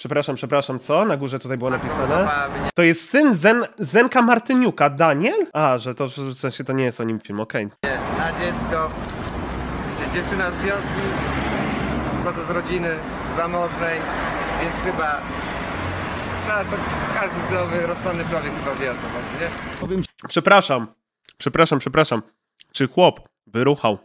Przepraszam, przepraszam, co? Na górze tutaj było napisane. To jest syn Zen, Zenka Martyniuka, Daniel? A, że to w sensie to nie jest o nim film, okej. Okay. Na dziecko, dziewczyna z wioski, pochodzę z rodziny zamożnej, więc chyba każdy zdrowy, rozsądny człowiek chyba wie o co chodzi, nie? Przepraszam, przepraszam, przepraszam. Czy chłop wyruchał?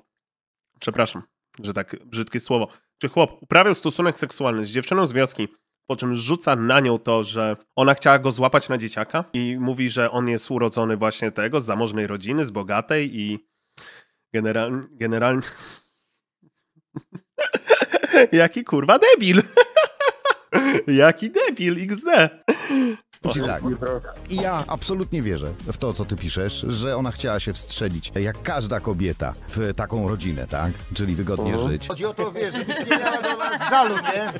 Przepraszam, że tak brzydkie słowo. Czy chłop uprawiał stosunek seksualny z dziewczyną z wioski? po czym rzuca na nią to, że ona chciała go złapać na dzieciaka i mówi, że on jest urodzony właśnie tego, z zamożnej rodziny, z bogatej i generalnie... generalnie... Jaki kurwa debil! Jaki debil, XD! Czy tak. I ja absolutnie wierzę w to, co ty piszesz, że ona chciała się wstrzelić, jak każda kobieta, w taką rodzinę, tak? Czyli wygodnie uh mhm. -huh. żyć. Chodzi o to, wiesz, żebyś nie miała do nas żalu, nie?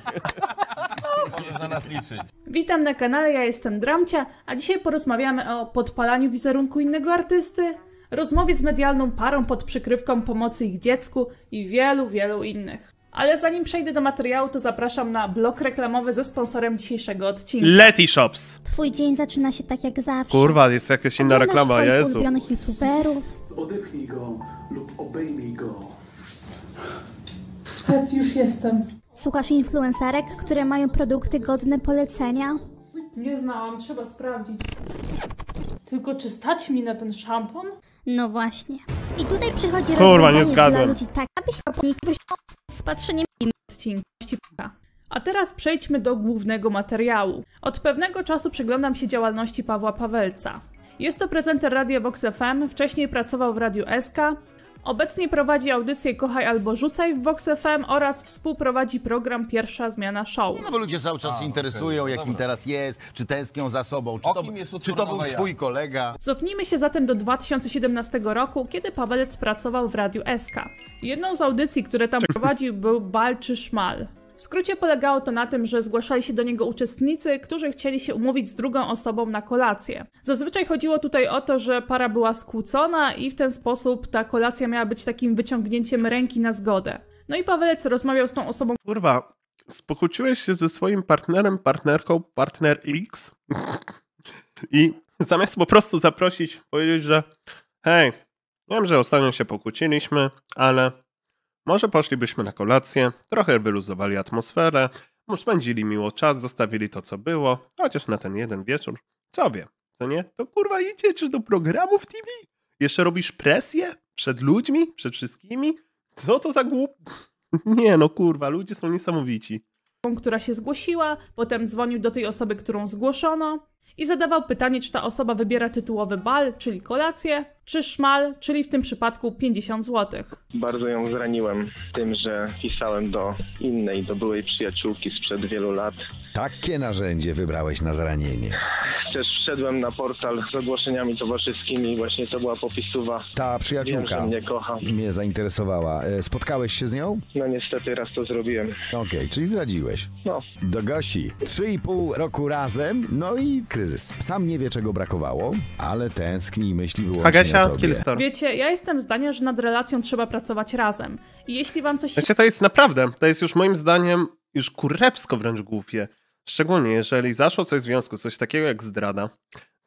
Możesz na nas liczyć. Witam na kanale, ja jestem Dramcia, a dzisiaj porozmawiamy o podpalaniu wizerunku innego artysty, rozmowie z medialną parą pod przykrywką pomocy ich dziecku i wielu, wielu innych. Ale zanim przejdę do materiału, to zapraszam na blok reklamowy ze sponsorem dzisiejszego odcinka. Leti Shops! Twój dzień zaczyna się tak jak zawsze. Kurwa, jest jakaś inna reklama, swoich Jezu. ulubionych youtuberów. Odepchnij go lub obejmij go. Pet, już jestem. Słuchasz influencerek, które mają produkty godne polecenia? Nie znałam, trzeba sprawdzić. Tylko czy stać mi na ten szampon? No właśnie. I tutaj przychodzi Kurwa, nie dla ludzi tak, abyś ponik wyszło z patrzeniem odcinka. A teraz przejdźmy do głównego materiału. Od pewnego czasu przyglądam się działalności Pawła Pawelca. Jest to prezenter radio Box FM, wcześniej pracował w Radiu SK, Obecnie prowadzi audycję Kochaj albo Rzucaj w Vox FM oraz współprowadzi program Pierwsza Zmiana Show. No bo ludzie cały czas A, się interesują, okay. jakim teraz jest, czy tęsknią za sobą, czy, to, czy to, był twój ja. kolega. Cofnijmy się zatem do 2017 roku, kiedy Pawelec pracował w Radiu SK. Jedną z audycji, które tam prowadził był Balczy Szmal. W skrócie polegało to na tym, że zgłaszali się do niego uczestnicy, którzy chcieli się umówić z drugą osobą na kolację. Zazwyczaj chodziło tutaj o to, że para była skłócona i w ten sposób ta kolacja miała być takim wyciągnięciem ręki na zgodę. No i Pawelec rozmawiał z tą osobą. Kurwa, spokłóciłeś się ze swoim partnerem, partnerką, partner X i zamiast po prostu zaprosić, powiedzieć, że hej, wiem, że ostatnio się pokłóciliśmy, ale może poszlibyśmy na kolację, trochę wyluzowali atmosferę, spędzili miło czas, zostawili to, co było, chociaż na ten jeden wieczór. Co wie, to nie? To kurwa idziesz do programów TV? Jeszcze robisz presję? Przed ludźmi? Przed wszystkimi? Co to za głup... Nie no, kurwa, ludzie są niesamowici. Która się zgłosiła, potem dzwonił do tej osoby, którą zgłoszono, i zadawał pytanie, czy ta osoba wybiera tytułowy bal, czyli kolację, czy szmal, czyli w tym przypadku 50 zł. Bardzo ją zraniłem tym, że pisałem do innej, do byłej przyjaciółki sprzed wielu lat. Takie narzędzie wybrałeś na zranienie. Też wszedłem na portal z ogłoszeniami towarzyskimi i właśnie to była popisuwa. Ta przyjaciółka Wiem, mnie kocha. Mnie zainteresowała. E, spotkałeś się z nią? No niestety raz to zrobiłem. Okej, okay, czyli zdradziłeś. No. Do Gosi. Trzy i pół roku razem, no i kryzys. Sam nie wie, czego brakowało, ale tęskni i myśli wyłącznie Agasia, o tobie. Killstar. Wiecie, ja jestem zdania, że nad relacją trzeba pracować razem. I jeśli wam coś... Znaczy, to jest naprawdę, to jest już moim zdaniem już kurewsko wręcz głupie. Szczególnie jeżeli zaszło coś w związku, coś takiego jak zdrada,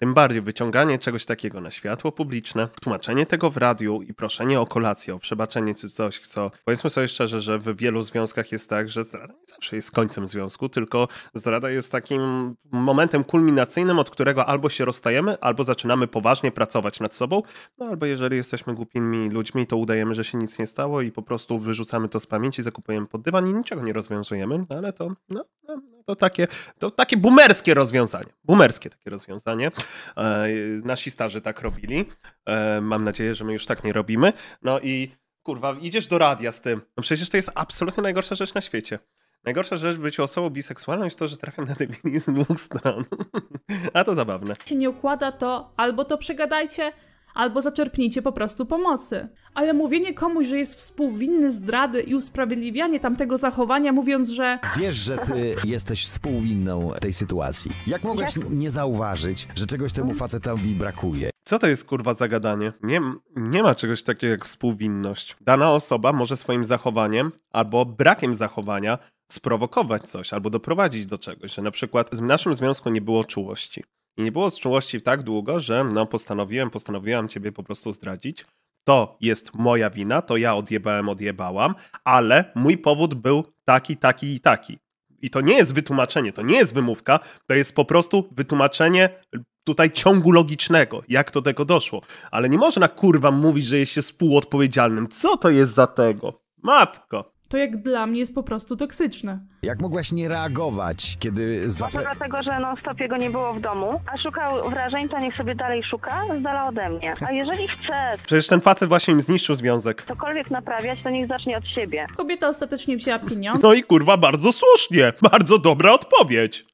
tym bardziej wyciąganie czegoś takiego na światło publiczne, tłumaczenie tego w radiu i proszenie o kolację, o przebaczenie czy coś, co powiedzmy sobie szczerze, że w wielu związkach jest tak, że zdrada nie zawsze jest końcem związku, tylko zdrada jest takim momentem kulminacyjnym, od którego albo się rozstajemy, albo zaczynamy poważnie pracować nad sobą, no albo jeżeli jesteśmy głupimi ludźmi, to udajemy, że się nic nie stało i po prostu wyrzucamy to z pamięci, zakupujemy pod dywan i niczego nie rozwiązujemy, no ale to, no, no to takie, to takie boomerskie rozwiązanie. Boomerskie takie rozwiązanie. E, nasi starzy tak robili. E, mam nadzieję, że my już tak nie robimy. No i kurwa, idziesz do radia z tym. No przecież to jest absolutnie najgorsza rzecz na świecie. Najgorsza rzecz być byciu osobą biseksualną jest to, że trafiam na debilizm z dwóch stron. A to zabawne. Jeśli nie układa, to albo to przegadajcie, albo zaczerpnijcie po prostu pomocy. Ale mówienie komuś, że jest współwinny zdrady i usprawiedliwianie tamtego zachowania, mówiąc, że. Wiesz, że ty jesteś współwinną tej sytuacji. Jak mogłeś nie zauważyć, że czegoś temu mhm. facetowi brakuje? Co to jest kurwa zagadanie? Nie, nie ma czegoś takiego jak współwinność. Dana osoba może swoim zachowaniem albo brakiem zachowania sprowokować coś albo doprowadzić do czegoś, że na przykład w naszym związku nie było czułości. I nie było z czułości tak długo, że no postanowiłem, postanowiłam ciebie po prostu zdradzić. To jest moja wina, to ja odjebałem, odjebałam, ale mój powód był taki, taki i taki. I to nie jest wytłumaczenie, to nie jest wymówka, to jest po prostu wytłumaczenie tutaj ciągu logicznego, jak do tego doszło. Ale nie można kurwa mówić, że jest się współodpowiedzialnym. Co to jest za tego? Matko to jak dla mnie jest po prostu toksyczne. Jak mogłaś nie reagować, kiedy... Zapy... Może dlatego, że non stop jego nie było w domu, a szukał wrażeń, to niech sobie dalej szuka, z dala ode mnie. A jeżeli chce... Przecież ten facet właśnie im zniszczył związek. Cokolwiek naprawiać, to niech zacznie od siebie. Kobieta ostatecznie wzięła pieniądze. No i kurwa, bardzo słusznie. Bardzo dobra odpowiedź.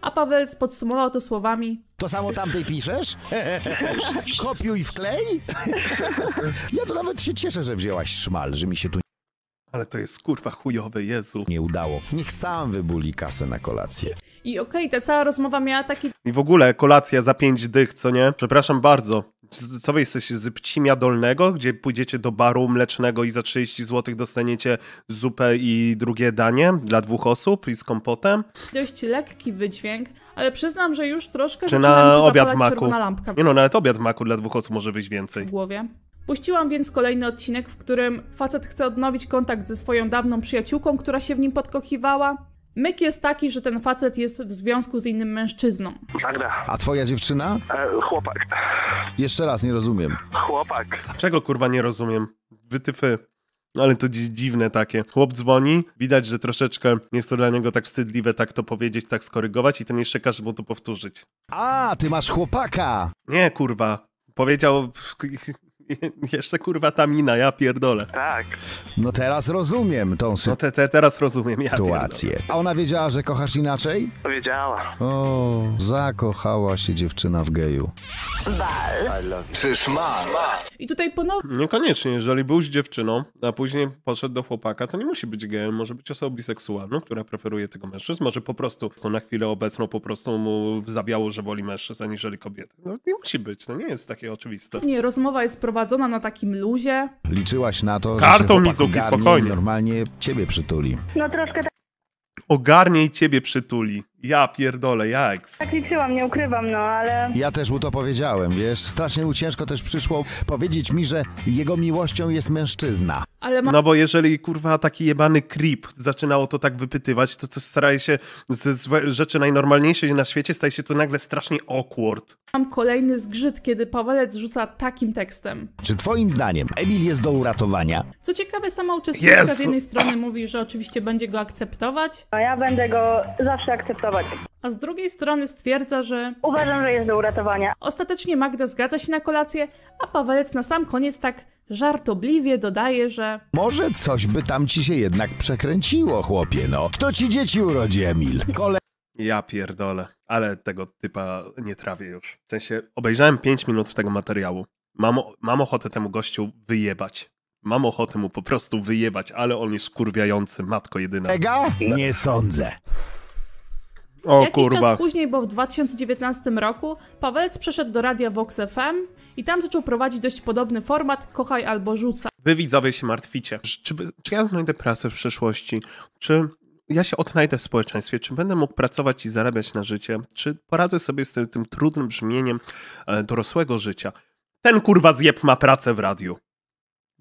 A Paweł podsumował to słowami to samo tamtej piszesz? Kopiuj wklej? ja to nawet się cieszę, że wzięłaś szmal, że mi się tu ale to jest kurwa chujowe, Jezu. nie udało. Niech sam wybuli kasę na kolację. I okej, ta cała rozmowa miała taki I w ogóle kolacja za pięć dych, co nie? Przepraszam bardzo. Co wy jesteście z Pcimia Dolnego, gdzie pójdziecie do baru mlecznego i za 30 zł dostaniecie zupę i drugie danie dla dwóch osób i z kompotem? dość lekki wydźwięk, ale przyznam, że już troszkę Czy zaczyna na się obiad zapalać maku? czerwona lampka Nie no, nawet obiad w maku dla dwóch osób może wyjść w więcej. głowie. Puściłam więc kolejny odcinek, w którym facet chce odnowić kontakt ze swoją dawną przyjaciółką, która się w nim podkochiwała. Myk jest taki, że ten facet jest w związku z innym mężczyzną. Magda. A twoja dziewczyna? E, chłopak. Jeszcze raz, nie rozumiem. Chłopak. Czego kurwa nie rozumiem? Wytyfy. No, ale to dziwne takie. Chłop dzwoni, widać, że troszeczkę jest to dla niego tak wstydliwe tak to powiedzieć, tak skorygować i ten jeszcze każe mu to powtórzyć. A, ty masz chłopaka! Nie, kurwa. Powiedział, Jeszcze kurwa tamina, ja pierdolę. Tak. No teraz rozumiem tą sytuację. no te, te, teraz rozumiem, ja sytuację. A ona wiedziała, że kochasz inaczej? Wiedziała. O, zakochała się dziewczyna w geju. Bal. Czyż ma? I tutaj ponownie... Niekoniecznie, jeżeli był z dziewczyną, a później poszedł do chłopaka, to nie musi być gejem, może być osobą biseksualną, która preferuje tego mężczyzn, może po prostu na chwilę obecną po prostu mu zabiało że woli mężczyzn aniżeli kobiety. No nie musi być, to no nie jest takie oczywiste. Nie, rozmowa jest prowadzona prowadzona na takim luzie. Liczyłaś na to, Kartą, że się ogarnie spokojnie. normalnie ciebie przytuli. No troszkę tak, Ogarnie i ciebie przytuli. Ja pierdolę, jak? tak liczyłam, nie ukrywam, no ale Ja też mu to powiedziałem, wiesz, strasznie mu ciężko też przyszło powiedzieć mi, że jego miłością jest mężczyzna. Ma... No bo jeżeli kurwa taki jebany creep zaczynało to tak wypytywać, to, to staraje się z, z rzeczy najnormalniejszej na świecie staje się to nagle strasznie awkward. Mam kolejny zgrzyt, kiedy Pawelec rzuca takim tekstem. Czy twoim zdaniem Emil jest do uratowania? Co ciekawe, sama uczestniczka yes. z jednej strony mówi, że oczywiście będzie go akceptować. A ja będę go zawsze akceptować a z drugiej strony stwierdza, że uważam, że jest do uratowania. Ostatecznie Magda zgadza się na kolację, a Pawelec na sam koniec tak żartobliwie dodaje, że Może coś by tam ci się jednak przekręciło, chłopie, no. Kto ci dzieci urodzi, Emil? Kole... Ja pierdolę, ale tego typa nie trawię już. W sensie, obejrzałem 5 minut tego materiału. Mam, mam ochotę temu gościu wyjebać. Mam ochotę mu po prostu wyjebać, ale on jest kurwiający, matko jedyna. Ega? Nie sądzę. O, Jakiś kurwa. czas później, bo w 2019 roku, Pawelec przeszedł do radia Vox FM i tam zaczął prowadzić dość podobny format Kochaj albo rzuca. Wy widzowie się martwicie. Czy, czy ja znajdę pracę w przyszłości? Czy ja się odnajdę w społeczeństwie, czy będę mógł pracować i zarabiać na życie, czy poradzę sobie z tym, tym trudnym brzmieniem e, dorosłego życia. Ten kurwa zjeb ma pracę w radiu.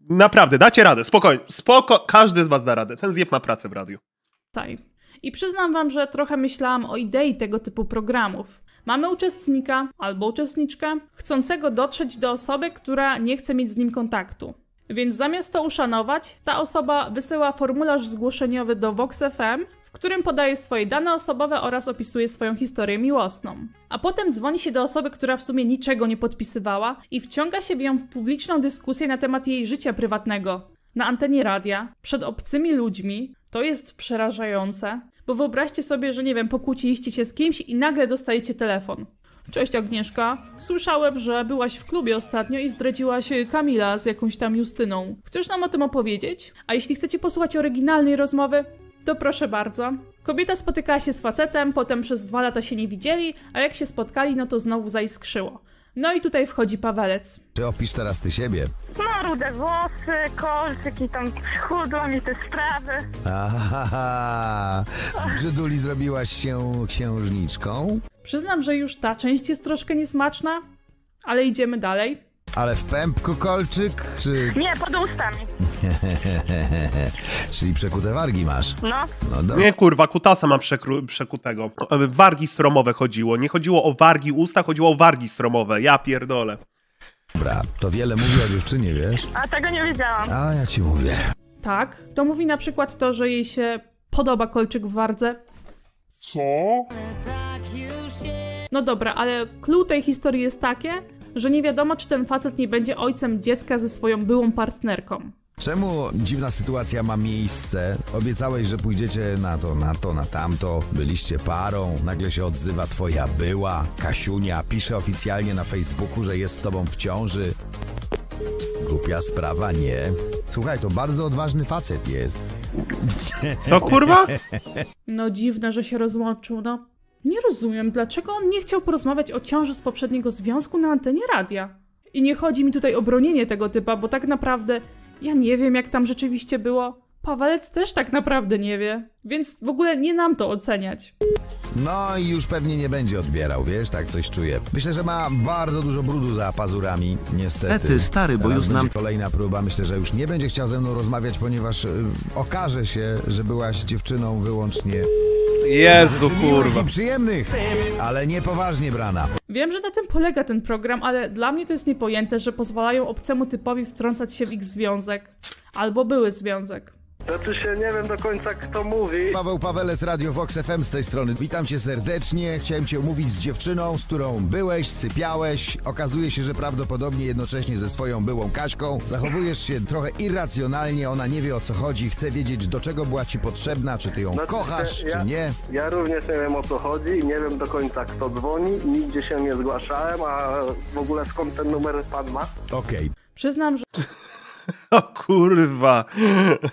Naprawdę, dacie radę, spokojnie, spoko, każdy z was da radę. Ten zjeb ma pracę w radiu. Tak. I przyznam Wam, że trochę myślałam o idei tego typu programów. Mamy uczestnika albo uczestniczkę chcącego dotrzeć do osoby, która nie chce mieć z nim kontaktu. Więc zamiast to uszanować, ta osoba wysyła formularz zgłoszeniowy do Vox FM, w którym podaje swoje dane osobowe oraz opisuje swoją historię miłosną. A potem dzwoni się do osoby, która w sumie niczego nie podpisywała i wciąga się w ją w publiczną dyskusję na temat jej życia prywatnego. Na antenie radia, przed obcymi ludźmi, to jest przerażające, bo wyobraźcie sobie, że nie wiem, pokłóciliście się z kimś i nagle dostajecie telefon. Cześć Agnieszka, słyszałem, że byłaś w klubie ostatnio i zdradziłaś y, Kamila z jakąś tam Justyną. Chcesz nam o tym opowiedzieć? A jeśli chcecie posłuchać oryginalnej rozmowy, to proszę bardzo. Kobieta spotykała się z facetem, potem przez dwa lata się nie widzieli, a jak się spotkali, no to znowu zaiskrzyło. No i tutaj wchodzi Pawelec. Czy opisz teraz ty siebie? No rude włosy, kolczyki, tam schudłam i te sprawy. Aha, z brzyduli zrobiłaś się księżniczką? Przyznam, że już ta część jest troszkę niesmaczna, ale idziemy dalej. Ale w pępku kolczyk, czy... Nie, pod ustami. Czyli przekute wargi masz. No. no dobra. nie kurwa, kutasa mam przekru- przekutego. E, wargi stromowe chodziło. Nie chodziło o wargi usta, chodziło o wargi stromowe. Ja pierdolę. Dobra, to wiele mówi o dziewczynie, wiesz? A tego nie wiedziałam. A ja ci mówię. Tak, to mówi na przykład to, że jej się podoba kolczyk w wardze. Co? No dobra, ale clue tej historii jest takie, że nie wiadomo, czy ten facet nie będzie ojcem dziecka ze swoją byłą partnerką. Czemu dziwna sytuacja ma miejsce? Obiecałeś, że pójdziecie na to, na to, na tamto. Byliście parą, nagle się odzywa twoja była. Kasiunia pisze oficjalnie na Facebooku, że jest z tobą w ciąży. Głupia sprawa, nie? Słuchaj, to bardzo odważny facet jest. Co kurwa? No dziwne, że się rozłączył, no. Nie rozumiem, dlaczego on nie chciał porozmawiać o ciąży z poprzedniego związku na antenie radia. I nie chodzi mi tutaj o bronienie tego typa, bo tak naprawdę ja nie wiem, jak tam rzeczywiście było. Pawelec też tak naprawdę nie wie, więc w ogóle nie nam to oceniać. No i już pewnie nie będzie odbierał, wiesz, tak coś czuję. Myślę, że ma bardzo dużo brudu za pazurami, niestety. Ety, stary, bo Teraz już nam kolejna próba, myślę, że już nie będzie chciał ze mną rozmawiać, ponieważ y, okaże się, że byłaś dziewczyną wyłącznie... Jezu, kurwa. i przyjemnych, ale niepoważnie brana. Wiem, że na tym polega ten program, ale dla mnie to jest niepojęte, że pozwalają obcemu typowi wtrącać się w ich związek. Albo były związek. Znaczy się nie wiem do końca kto mówi. Paweł z Radio Vox FM z tej strony. Witam cię serdecznie. Chciałem cię umówić z dziewczyną, z którą byłeś, sypiałeś. Okazuje się, że prawdopodobnie jednocześnie ze swoją byłą Kaśką zachowujesz się trochę irracjonalnie. Ona nie wie o co chodzi, chce wiedzieć do czego była ci potrzebna, czy ty ją Znaczy kochasz, się, ja, czy nie. Ja również nie wiem o co chodzi, i nie wiem do końca kto dzwoni, nigdzie się nie zgłaszałem, a w ogóle skąd ten numer pan ma? Okej. Przyznam, że O kurwa,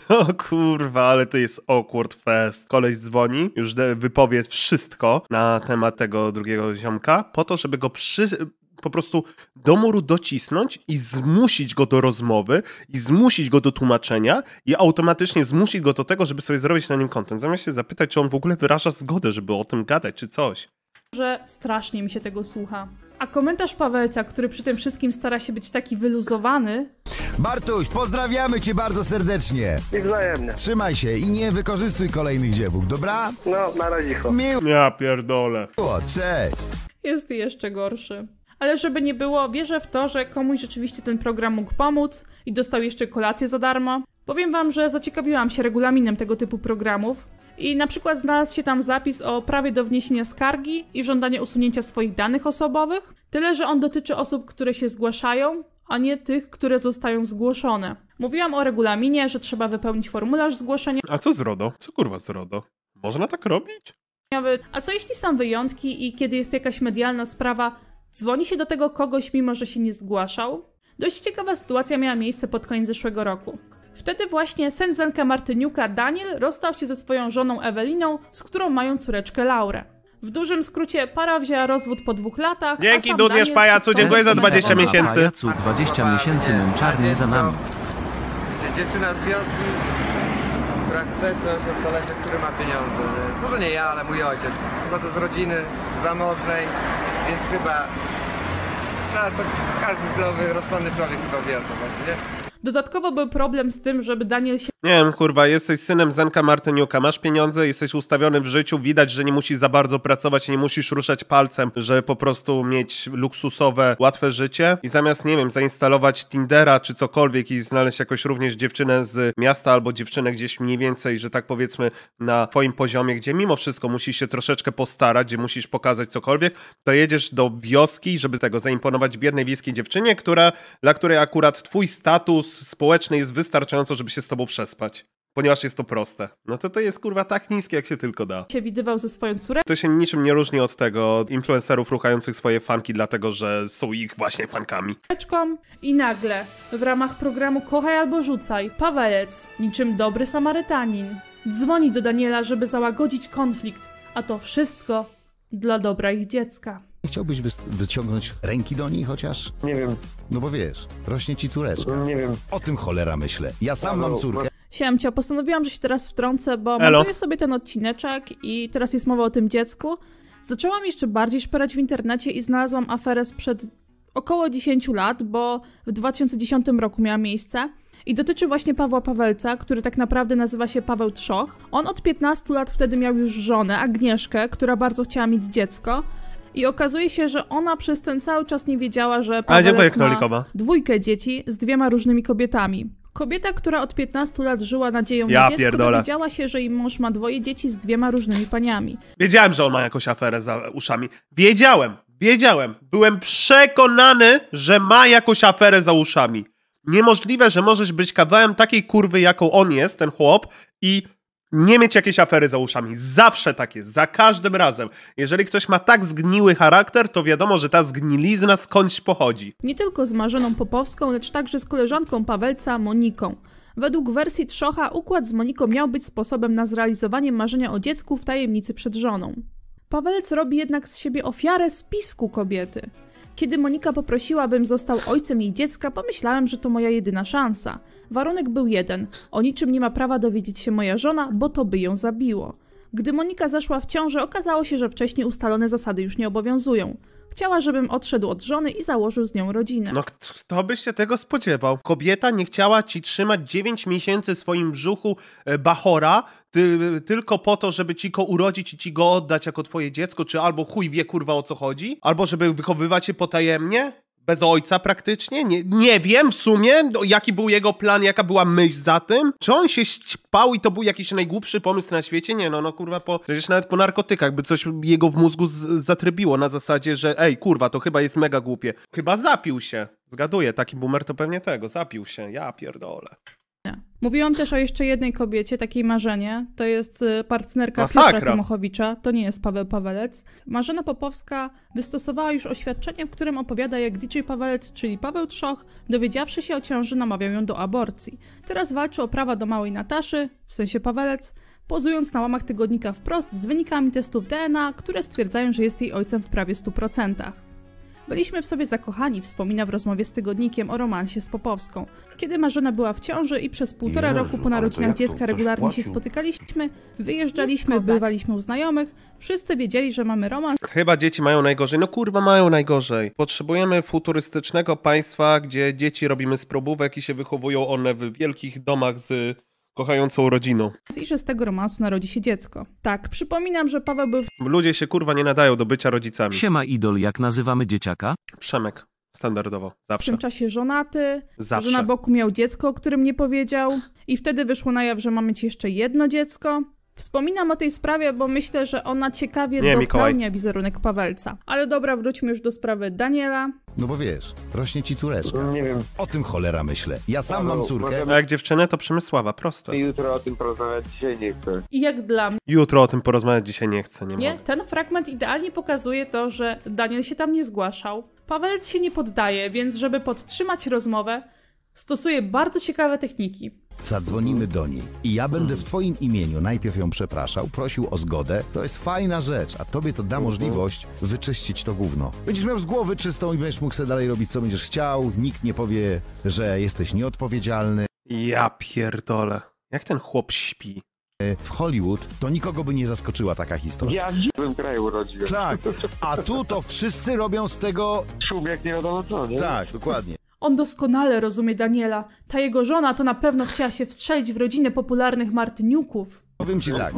o kurwa, ale to jest awkward fest. Koleś dzwoni, już wypowie wszystko na temat tego drugiego ziomka, po to, żeby go przy, po prostu do muru docisnąć i zmusić go do rozmowy, i zmusić go do tłumaczenia, i automatycznie zmusić go do tego, żeby sobie zrobić na nim kontent. Zamiast się zapytać, czy on w ogóle wyraża zgodę, żeby o tym gadać, czy coś. Że strasznie mi się tego słucha. A komentarz Pawełca, który przy tym wszystkim stara się być taki wyluzowany. Bartuś, pozdrawiamy cię bardzo serdecznie. I wzajemnie. Trzymaj się i nie wykorzystuj kolejnych dziewuk, dobra? No, na razie. Mił. Ja pierdolę. cześć. Jest jeszcze gorszy. Ale żeby nie było, wierzę w to, że komuś rzeczywiście ten program mógł pomóc i dostał jeszcze kolację za darmo. Powiem wam, że zaciekawiłam się regulaminem tego typu programów i na przykład znalazł się tam zapis o prawie do wniesienia skargi i żądania usunięcia swoich danych osobowych, tyle że on dotyczy osób, które się zgłaszają, a nie tych, które zostają zgłoszone. Mówiłam o regulaminie, że trzeba wypełnić formularz zgłoszenia. A co z RODO? Co kurwa z RODO? Można tak robić? A co jeśli są wyjątki i kiedy jest jakaś medialna sprawa, dzwoni się do tego kogoś, mimo że się nie zgłaszał? Dość ciekawa sytuacja miała miejsce pod koniec zeszłego roku. Wtedy właśnie sędzenka Martyniuka Daniel rozstał się ze swoją żoną Eweliną, z którą mają córeczkę Laurę. W dużym skrócie, para wzięła rozwód po dwóch latach. Dzięki, a sam Pajacu, dziękuję za 20 miesięcy. Pajacu, 20 miesięcy męczarnie za nami. Oczywiście dziewczyna z wioski, która chce coś od kolesia, który ma pieniądze. Może nie ja, ale mój ojciec. Chyba to z rodziny zamożnej, więc chyba... No, to każdy zdrowy, rozsądny człowiek chyba wie o co chodzi, nie? Dodatkowo był problem z tym, żeby Daniel się... Nie wiem, kurwa, jesteś synem Zenka Martyniuka, masz pieniądze, jesteś ustawiony w życiu, widać, że nie musisz za bardzo pracować, nie musisz ruszać palcem, żeby po prostu mieć luksusowe, łatwe życie i zamiast, nie wiem, zainstalować Tindera czy cokolwiek i znaleźć jakoś również dziewczynę z miasta albo dziewczynę gdzieś mniej więcej, że tak powiedzmy na twoim poziomie, gdzie mimo wszystko musisz się troszeczkę postarać, gdzie musisz pokazać cokolwiek, to jedziesz do wioski, żeby tego zaimponować biednej wiejskiej dziewczynie, która, dla której akurat twój status status społeczny jest wystarczająco, żeby się z tobą przespać. Ponieważ jest to proste. No to to jest kurwa tak niskie, jak się tylko da. Się widywał ze swoją córką? To się niczym nie różni od tego influencerów ruchających swoje fanki, dlatego że są ich właśnie fankami. I nagle w ramach programu Kochaj albo rzucaj, Pawelec, niczym dobry Samarytanin, dzwoni do Daniela, żeby załagodzić konflikt, a to wszystko dla dobra ich dziecka. Chciałbyś wyciągnąć ręki do niej chociaż? Nie wiem. No bo wiesz, rośnie ci córeczka. Nie wiem. O tym cholera myślę. Ja sam mam córkę. Siemcio, postanowiłam, że się teraz wtrącę, bo montuję sobie ten odcineczek i teraz jest mowa o tym dziecku. Zaczęłam jeszcze bardziej szperać w internecie i znalazłam aferę sprzed około 10 lat, bo w 2010 roku miała miejsce. I dotyczy właśnie Pawła Pawelca, który tak naprawdę nazywa się Paweł Trzoch. On od 15 lat wtedy miał już żonę, Agnieszkę, która bardzo chciała mieć dziecko. I okazuje się, że ona przez ten cały czas nie wiedziała, że Pawelec ma dwójkę dzieci z dwiema różnymi kobietami. Kobieta, która od 15 lat żyła nadzieją ja na dziecko, pierdolę. dowiedziała się, że jej mąż ma dwoje dzieci z dwiema różnymi paniami. Wiedziałem, że on ma jakąś aferę za uszami. Wiedziałem, wiedziałem. Byłem przekonany, że ma jakąś aferę za uszami. Niemożliwe, że możesz być kawałem takiej kurwy, jaką on jest, ten chłop, i nie mieć jakiejś afery za uszami. Zawsze tak jest, za każdym razem. Jeżeli ktoś ma tak zgniły charakter, to wiadomo, że ta zgnilizna skądś pochodzi. Nie tylko z Marzoną Popowską, lecz także z koleżanką Pawelca Moniką. Według wersji Trzocha układ z Moniką miał być sposobem na zrealizowanie marzenia o dziecku w tajemnicy przed żoną. Pawelec robi jednak z siebie ofiarę spisku kobiety. Kiedy Monika poprosiła, bym został ojcem jej dziecka, pomyślałem, że to moja jedyna szansa. Warunek był jeden: o niczym nie ma prawa dowiedzieć się moja żona, bo to by ją zabiło. Gdy Monika zeszła w ciążę, okazało się, że wcześniej ustalone zasady już nie obowiązują. Chciała, żebym odszedł od żony i założył z nią rodzinę. No kto by się tego spodziewał? Kobieta nie chciała ci trzymać 9 miesięcy w swoim brzuchu e, bachora ty, tylko po to, żeby ci go urodzić i ci go oddać jako twoje dziecko, czy albo chuj wie kurwa o co chodzi, albo żeby wychowywać się potajemnie? bez ojca praktycznie. Nie, nie wiem w sumie, jaki był jego plan, jaka była myśl za tym. Czy on się śpał i to był jakiś najgłupszy pomysł na świecie? Nie, no, no kurwa, po, przecież nawet po narkotykach by coś jego w mózgu z, zatrybiło na zasadzie, że ej, kurwa, to chyba jest mega głupie. Chyba zapił się. Zgaduję, taki boomer to pewnie tego, zapił się. Ja pierdolę. Mówiłam też o jeszcze jednej kobiecie, takiej Marzenie. To jest y, partnerka Masakra. Piotra Tomochowicza. To nie jest Paweł Pawelec. Marzena Popowska wystosowała już oświadczenie, w którym opowiada, jak DJ Pawelec, czyli Paweł Trzoch, dowiedziawszy się o ciąży, namawiał ją do aborcji. Teraz walczy o prawa do małej Nataszy, w sensie Pawelec, pozując na łamach tygodnika wprost z wynikami testów DNA, które stwierdzają, że jest jej ojcem w prawie 100%. Byliśmy w sobie zakochani, wspomina w rozmowie z tygodnikiem o romansie z Popowską. Kiedy Marzena była w ciąży i przez półtora Jezu, roku po narodzinach dziecka regularnie się spotykaliśmy, wyjeżdżaliśmy, bywaliśmy u znajomych, wszyscy wiedzieli, że mamy romans. Chyba dzieci mają najgorzej. No kurwa, mają najgorzej. Potrzebujemy futurystycznego państwa, gdzie dzieci robimy z probówek i się wychowują one w wielkich domach z kochającą rodziną. I że z tego romansu narodzi się dziecko. Tak, przypominam, że Paweł był... Ludzie się kurwa nie nadają do bycia rodzicami. Siema idol, jak nazywamy dzieciaka? Przemek. Standardowo, zawsze. W tym czasie żonaty, zawsze. że na boku miał dziecko, o którym nie powiedział, i wtedy wyszło na jaw, że mamy ci jeszcze jedno dziecko. Wspominam o tej sprawie, bo myślę, że ona ciekawie Nie, dopełnia Mikołaj. wizerunek Pawelca. Ale dobra, wróćmy już do sprawy Daniela. No bo wiesz, rośnie ci córeczka. Nie wiem, O tym cholera myślę. Ja sam mam córkę. A jak dziewczynę, to Przemysława, proste. jutro o tym porozmawiać, dzisiaj nie chcę. I jak dla Jutro o tym porozmawiać, dzisiaj nie chcę, nie ma. mogę. ten fragment idealnie pokazuje to, że Daniel się tam nie zgłaszał. Pawelec się nie poddaje, więc żeby podtrzymać rozmowę, stosuje bardzo ciekawe techniki. Zadzwonimy do niej i ja będę w twoim imieniu najpierw ją przepraszał, prosił o zgodę. To jest fajna rzecz, a tobie to da mhm. możliwość wyczyścić to gówno. Będziesz miał z głowy czystą i będziesz mógł sobie dalej robić, co będziesz chciał. Nikt nie powie, że jesteś nieodpowiedzialny. Ja pierdolę. Jak ten chłop śpi? E, w Hollywood, to nikogo by nie zaskoczyła taka historia. Ja w tym kraju urodziłem. Tak, a tu to wszyscy robią z tego... Szum jak nie wiadomo co, nie? Tak, dokładnie. On doskonale rozumie Daniela. Ta jego żona to na pewno chciała się wstrzelić w rodzinę popularnych martyniuków. Powiem ci tak.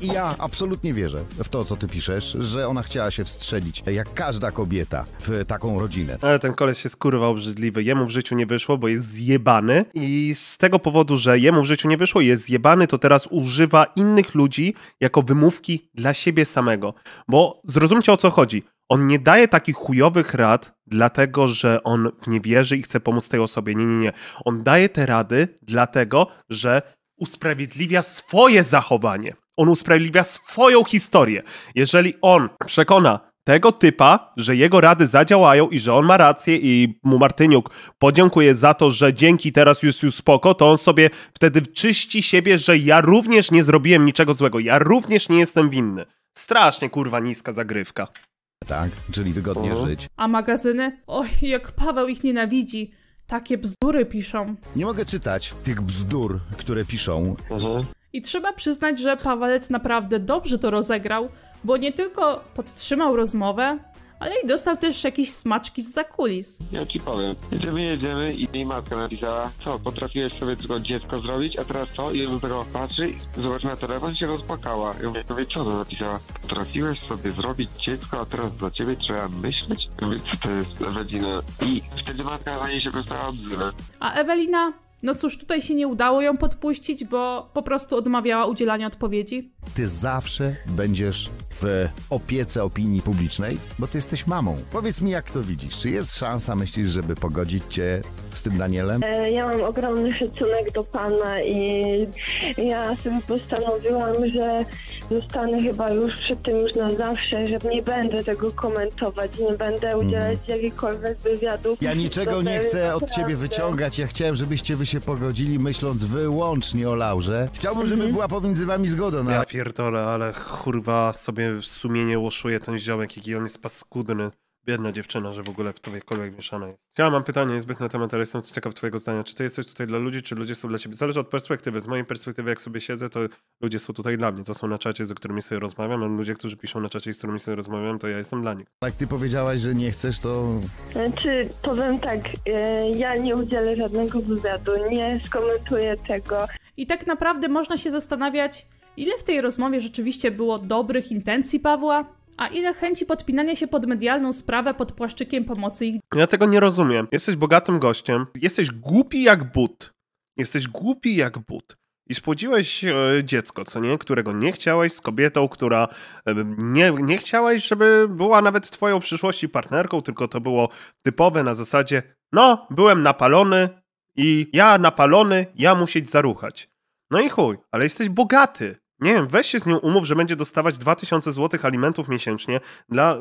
I ja absolutnie wierzę w to, co ty piszesz, że ona chciała się wstrzelić, jak każda kobieta, w taką rodzinę. Ale ten koleś jest kurwa obrzydliwy. Jemu w życiu nie wyszło, bo jest zjebany. I z tego powodu, że jemu w życiu nie wyszło, jest zjebany, to teraz używa innych ludzi jako wymówki dla siebie samego. Bo zrozumcie o co chodzi. On nie daje takich chujowych rad, dlatego że on w nie wierzy i chce pomóc tej osobie. Nie, nie, nie. On daje te rady, dlatego że usprawiedliwia swoje zachowanie. On usprawiedliwia swoją historię. Jeżeli on przekona tego typa, że jego rady zadziałają i że on ma rację i mu Martyniuk podziękuje za to, że dzięki teraz już już spoko, to on sobie wtedy czyści siebie, że ja również nie zrobiłem niczego złego, ja również nie jestem winny. Strasznie kurwa niska zagrywka. Tak, czyli wygodnie żyć. A magazyny? Oj, jak Paweł ich nienawidzi takie bzdury piszą. Nie mogę czytać tych bzdur, które piszą. Mhm. I trzeba przyznać, że Pawelec naprawdę dobrze to rozegrał, bo nie tylko podtrzymał rozmowę, ale i dostał też jakieś smaczki z zakulis. Ja ci powiem, jedziemy, jedziemy i jej matka napisała, co, potrafiłeś sobie tylko dziecko zrobić, a teraz co? I ja do tego patrzy, zobaczyła na telefon i się rozpłakała. Ja mówię, mówię co to napisała? Potrafiłeś sobie zrobić dziecko, a teraz dla ciebie trzeba myśleć? Ja mówię, co to jest Ewelina? I wtedy matka na niej się dostała odzywa. A Ewelina no cóż, tutaj się nie udało ją podpuścić, bo po prostu odmawiała udzielania odpowiedzi. Ty zawsze będziesz w opiece opinii publicznej, bo ty jesteś mamą. Powiedz mi, jak to widzisz? Czy jest szansa, myślisz, żeby pogodzić cię z tym Danielem? E, ja mam ogromny szacunek do pana i ja sobie postanowiłam, że zostanę chyba już przy tym już na zawsze, że nie będę tego komentować, nie będę mhm. udzielać mm. jakichkolwiek wywiadów. Ja niczego nie chcę od ciebie wyciągać. Ja chciałem, żebyście wy się pogodzili, myśląc wyłącznie o Laurze. Chciałbym, żeby mm-hmm. była pomiędzy wami zgoda. Na... Ja pierdolę, ale kurwa sobie sumienie łoszuje ten ziomek, jaki on jest paskudny. Biedna dziewczyna, że w ogóle w cokolwiek mieszana jest. Ja mam pytanie zbyt na temat, ale jestem ciekaw twojego zdania. Czy ty jesteś tutaj dla ludzi, czy ludzie są dla ciebie? Zależy od perspektywy. Z mojej perspektywy, jak sobie siedzę, to ludzie są tutaj dla mnie. To są na czacie, z którymi sobie rozmawiam, a ludzie, którzy piszą na czacie, z którymi sobie rozmawiam, to ja jestem dla nich. Tak, ty powiedziałaś, że nie chcesz, to... Znaczy, powiem tak, e, ja nie udzielę żadnego wywiadu, nie skomentuję tego. I tak naprawdę można się zastanawiać, ile w tej rozmowie rzeczywiście było dobrych intencji Pawła, a ile chęci podpinania się pod medialną sprawę pod płaszczykiem pomocy ich. Ja tego nie rozumiem. Jesteś bogatym gościem, jesteś głupi jak but. Jesteś głupi jak but. I spłodziłeś e, dziecko, co nie? Którego nie chciałeś, z kobietą, która e, nie, nie chciałeś, żeby była nawet twoją przyszłości partnerką, tylko to było typowe na zasadzie no, byłem napalony i ja napalony, ja musieć zaruchać. No i chuj, ale jesteś bogaty. Nie wiem, weź się z nią umów, że będzie dostawać 2000 zł alimentów miesięcznie. Dla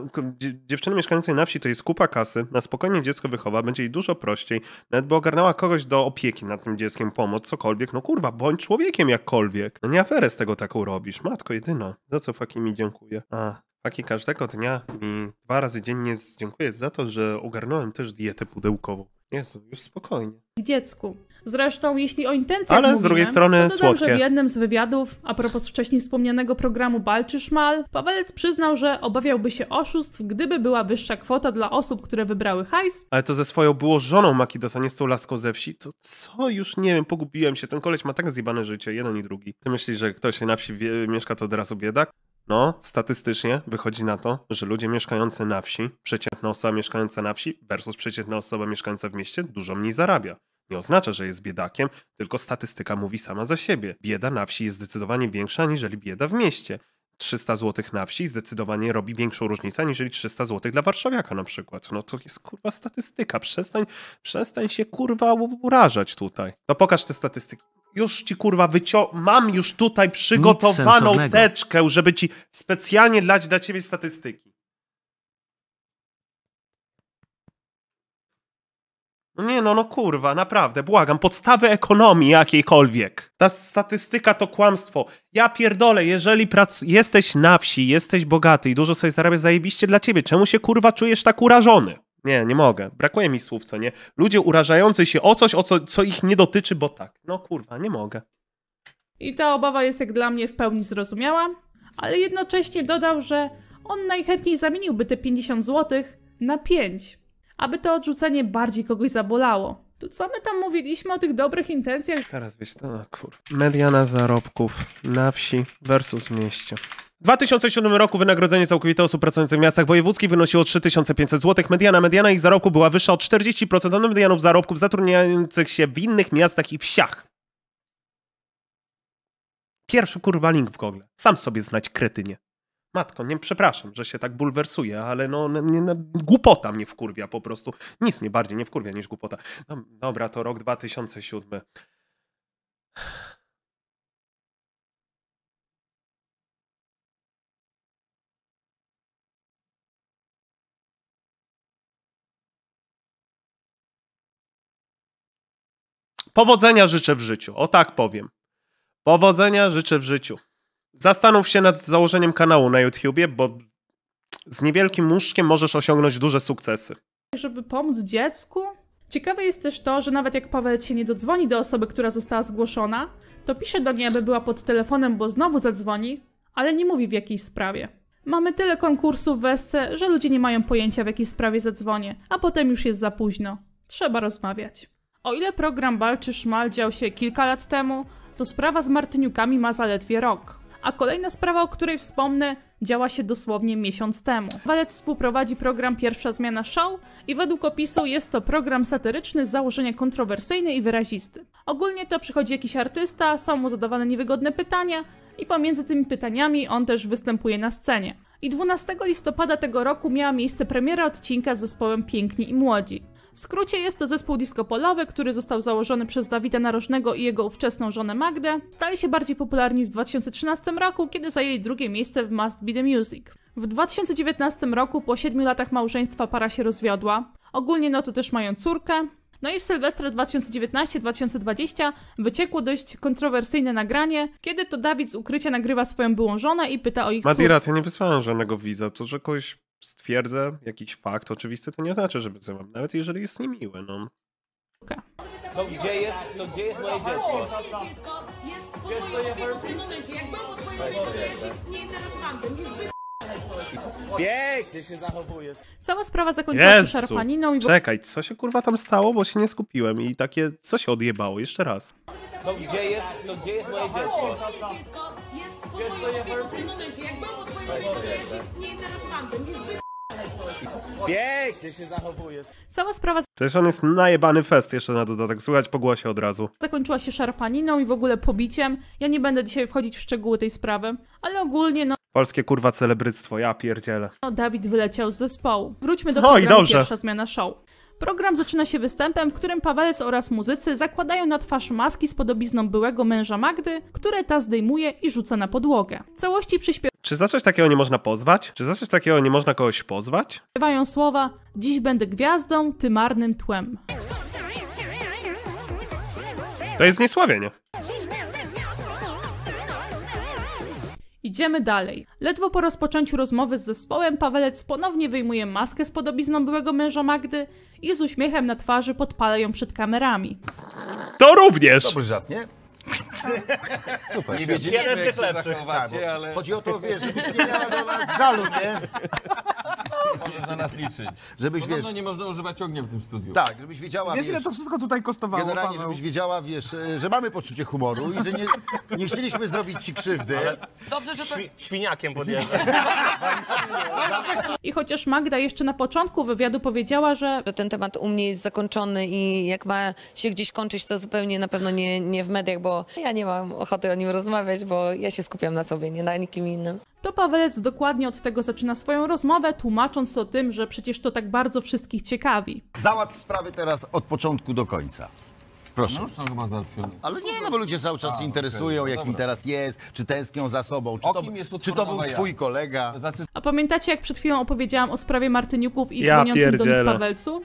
dziewczyny mieszkającej na wsi to jest kupa kasy, na spokojnie dziecko wychowa, będzie jej dużo prościej, nawet by ogarnęła kogoś do opieki nad tym dzieckiem, pomoc, cokolwiek. No kurwa, bądź człowiekiem jakkolwiek. No nie aferę z tego taką robisz, matko jedyna. Za co faki mi dziękuję. A, faki każdego dnia mi dwa razy dziennie dziękuję za to, że ogarnąłem też dietę pudełkową. Jezu, już spokojnie. dziecku. Zresztą, jeśli o intencjach Ale mówimy, z drugiej strony to dodam, słodkie. że w jednym z wywiadów, a propos wcześniej wspomnianego programu Balczyszmal, Pawelec przyznał, że obawiałby się oszustw, gdyby była wyższa kwota dla osób, które wybrały hajs. Ale to ze swoją było żoną Makidosa, nie z tą laską ze wsi. To co? Już nie wiem, pogubiłem się. Ten koleś ma tak zjebane życie, jeden i drugi. Ty myślisz, że ktoś na wsi wie, mieszka, to od razu biedak? No, statystycznie wychodzi na to, że ludzie mieszkający na wsi, przeciętna osoba mieszkająca na wsi versus przeciętna osoba mieszkająca w mieście dużo mniej zarabia. Nie oznacza, że jest biedakiem, tylko statystyka mówi sama za siebie. Bieda na wsi jest zdecydowanie większa niżeli bieda w mieście. 300 zł na wsi zdecydowanie robi większą różnicę niżeli 300 zł dla warszawiaka na przykład. No to jest kurwa statystyka. Przestań, przestań się kurwa urażać tutaj. No pokaż te statystyki. Już ci kurwa wycią... Mam już tutaj przygotowaną teczkę, żeby ci specjalnie dać dla ciebie statystyki. No nie no, no kurwa, naprawdę, błagam, podstawy ekonomii jakiejkolwiek. Ta statystyka to kłamstwo. Ja pierdolę, jeżeli prac jesteś na wsi, jesteś bogaty i dużo sobie zarabiasz, zajebiście dla ciebie. Czemu się kurwa czujesz tak urażony? Nie, nie mogę. Brakuje mi słów, co nie? Ludzie urażający się o coś, o co, co ich nie dotyczy, bo tak. No kurwa, nie mogę. I ta obawa jest jak dla mnie w pełni zrozumiała, ale jednocześnie dodał, że on najchętniej zamieniłby te 50 zł na 5 aby to odrzucenie bardziej kogoś zabolało. To co my tam mówiliśmy o tych dobrych intencjach? Teraz wiesz, to na kur... Mediana zarobków na wsi versus mieście. W 2007 roku wynagrodzenie całkowite osób pracujących w miastach wojewódzkich wynosiło 3500 zł. Mediana, mediana ich zarobku była wyższa o 40% od medianów zarobków zatrudniających się w innych miastach i wsiach. Pierwszy kurwa link w Google. Sam sobie znać kretynie matko, nie przepraszam, że się tak bulwersuję, ale no, nie, no, głupota mnie wkurwia po prostu. Nic nie bardziej nie wkurwia niż głupota. No, dobra, to rok 2007. Powodzenia życzę w życiu, o tak powiem. Powodzenia życzę w życiu. Zastanów się nad założeniem kanału na YouTubie, bo z niewielkim nóżkiem możesz osiągnąć duże sukcesy. Żeby pomóc dziecku? Ciekawe jest też to, że nawet jak Paweł się nie dodzwoni do osoby, która została zgłoszona, to pisze do niej, aby była pod telefonem, bo znowu zadzwoni, ale nie mówi w jakiej sprawie. Mamy tyle konkursów w Esce, że ludzie nie mają pojęcia w jakiej sprawie zadzwonię, a potem już jest za późno. Trzeba rozmawiać. O ile program Balczy Szmal dział się kilka lat temu, to sprawa z Martyniukami ma zaledwie rok. A kolejna sprawa, o której wspomnę, działa się dosłownie miesiąc temu. Walec współprowadzi program Pierwsza Zmiana Show i według opisu jest to program satyryczny z założenia kontrowersyjny i wyrazisty. Ogólnie to przychodzi jakiś artysta, są mu zadawane niewygodne pytania i pomiędzy tymi pytaniami on też występuje na scenie. I 12 listopada tego roku miała miejsce premiera odcinka z zespołem Piękni i Młodzi. W skrócie jest to zespół disco-polowy, który został założony przez Dawida Narożnego i jego ówczesną żonę Magdę. Stali się bardziej popularni w 2013 roku, kiedy zajęli drugie miejsce w Must Be The Music. W 2019 roku, po 7 latach małżeństwa, para się rozwiodła. Ogólnie no to też mają córkę, no i w Sylwestra 2019-2020 wyciekło dość kontrowersyjne nagranie, kiedy to Dawid z ukrycia nagrywa swoją byłą żonę i pyta o ich Madirat, ja nie wysłałem żadnego wiza, to że jakoś stwierdzę jakiś fakt oczywisty, to nie znaczy, że wysyłam, nawet jeżeli jest niemiły, no. Okay. No gdzie jest, no gdzie jest moje dziecko? Moje dziecko jest po twojej opieku w tym momencie. Jak było po twojej opieku, to ja się nie interesowałam tym. Już wy... Bieg! Ty się zachowujesz. Cała sprawa zakończyła Jezu, się szarpaniną i... Czekaj, co się kurwa tam stało, bo się nie skupiłem i takie... Co się odjebało? Jeszcze raz. No gdzie jest, no gdzie jest moje dziecko? Moje dziecko jest po twojej opieku w tym momencie. Jak byłem twojej opieku, to ja się nie interesowałam Bieg! się zachowujesz. Cała sprawa Przecież on jest najebany fest jeszcze na dodatek, słychać po głosie od razu. zakończyła się szarpaniną i w ogóle pobiciem. Ja nie będę dzisiaj wchodzić w szczegóły tej sprawy, ale ogólnie no, Polskie kurwa celebryctwo, ja pierdzielę. No, Dawid wyleciał z zespołu. Wróćmy do No i programu dobrze. Pierwsza Zmiana Show. Program zaczyna się występem, w którym Pawelec oraz muzycy zakładają na twarz maski z podobizną byłego męża Magdy, które ta zdejmuje i rzuca na podłogę. W całości przyśpiewa czy za coś takiego nie można pozwać? Czy za coś takiego nie można kogoś pozwać? Śpiewają słowa: Dziś będę gwiazdą, ty marnym tłem. To jest niesławienie. Idziemy dalej. Ledwo po rozpoczęciu rozmowy z zespołem, Pawelec ponownie wyjmuje maskę z podobizną byłego męża Magdy i z uśmiechem na twarzy podpala ją przed kamerami. To również! Dobrze, nie? Super. Nie wiedzieliśmy, Jeden z jak tych się lepszych. ale Chodzi o to, wiesz, żebyś nie miała do nas żalu, nie? możesz na nas liczyć. Żebyś, wiesz, nie można używać ognia w tym studiu. tak, żebyś wiedziała, Wiesz, ile to wszystko tutaj kosztowało, generalnie, Paweł? żebyś wiedziała, wiesz, e, że mamy poczucie humoru i że nie, nie chcieliśmy zrobić ci krzywdy. Dobrze, że to... Świ- Świniakiem podjeżdża. I chociaż Magda jeszcze na początku wywiadu powiedziała, że że ten temat u mnie jest zakończony i jak ma się gdzieś kończyć, to zupełnie na pewno nie, nie w mediach, bo ja nie mam ochoty o nim rozmawiać, bo ja się skupiam na sobie, nie na nikim innym. To Pawelec dokładnie od tego zaczyna swoją rozmowę, tłumacząc to tym, że przecież to tak bardzo wszystkich ciekawi. Załatw sprawy teraz od początku do końca. Proszę. No już są chyba załatwione. Ale nie, no bo ludzie cały czas A, się interesują, okay, no jakim teraz jest, czy tęsknią za sobą, czy, to, czy to, był twój ja. kolega. A pamiętacie, jak przed chwilą opowiedziałam o sprawie Martyniuków i ja dzwoniącym pierdzielę. do nich Pawelcu?